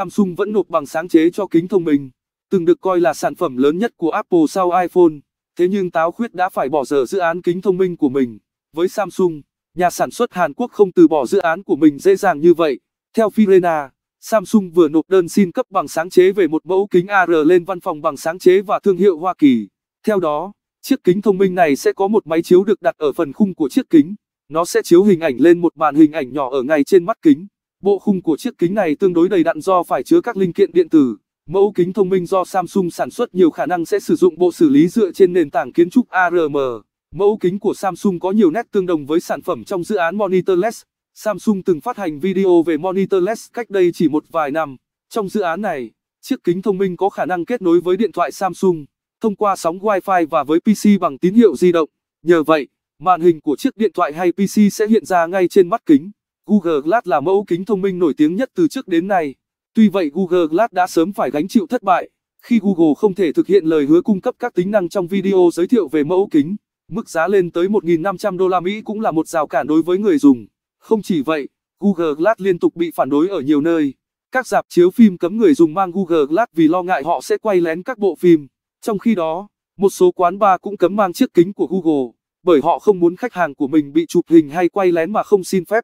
Samsung vẫn nộp bằng sáng chế cho kính thông minh, từng được coi là sản phẩm lớn nhất của Apple sau iPhone. Thế nhưng Táo Khuyết đã phải bỏ dở dự án kính thông minh của mình. Với Samsung, nhà sản xuất Hàn Quốc không từ bỏ dự án của mình dễ dàng như vậy. Theo Firena, Samsung vừa nộp đơn xin cấp bằng sáng chế về một mẫu kính AR lên văn phòng bằng sáng chế và thương hiệu Hoa Kỳ. Theo đó, chiếc kính thông minh này sẽ có một máy chiếu được đặt ở phần khung của chiếc kính. Nó sẽ chiếu hình ảnh lên một màn hình ảnh nhỏ ở ngay trên mắt kính. Bộ khung của chiếc kính này tương đối đầy đặn do phải chứa các linh kiện điện tử. Mẫu kính thông minh do Samsung sản xuất nhiều khả năng sẽ sử dụng bộ xử lý dựa trên nền tảng kiến trúc ARM. Mẫu kính của Samsung có nhiều nét tương đồng với sản phẩm trong dự án Monitorless. Samsung từng phát hành video về Monitorless cách đây chỉ một vài năm. Trong dự án này, chiếc kính thông minh có khả năng kết nối với điện thoại Samsung thông qua sóng Wi-Fi và với PC bằng tín hiệu di động. Nhờ vậy, màn hình của chiếc điện thoại hay PC sẽ hiện ra ngay trên mắt kính. Google Glass là mẫu kính thông minh nổi tiếng nhất từ trước đến nay. Tuy vậy Google Glass đã sớm phải gánh chịu thất bại, khi Google không thể thực hiện lời hứa cung cấp các tính năng trong video giới thiệu về mẫu kính. Mức giá lên tới 1.500 đô la Mỹ cũng là một rào cản đối với người dùng. Không chỉ vậy, Google Glass liên tục bị phản đối ở nhiều nơi. Các dạp chiếu phim cấm người dùng mang Google Glass vì lo ngại họ sẽ quay lén các bộ phim. Trong khi đó, một số quán bar cũng cấm mang chiếc kính của Google, bởi họ không muốn khách hàng của mình bị chụp hình hay quay lén mà không xin phép.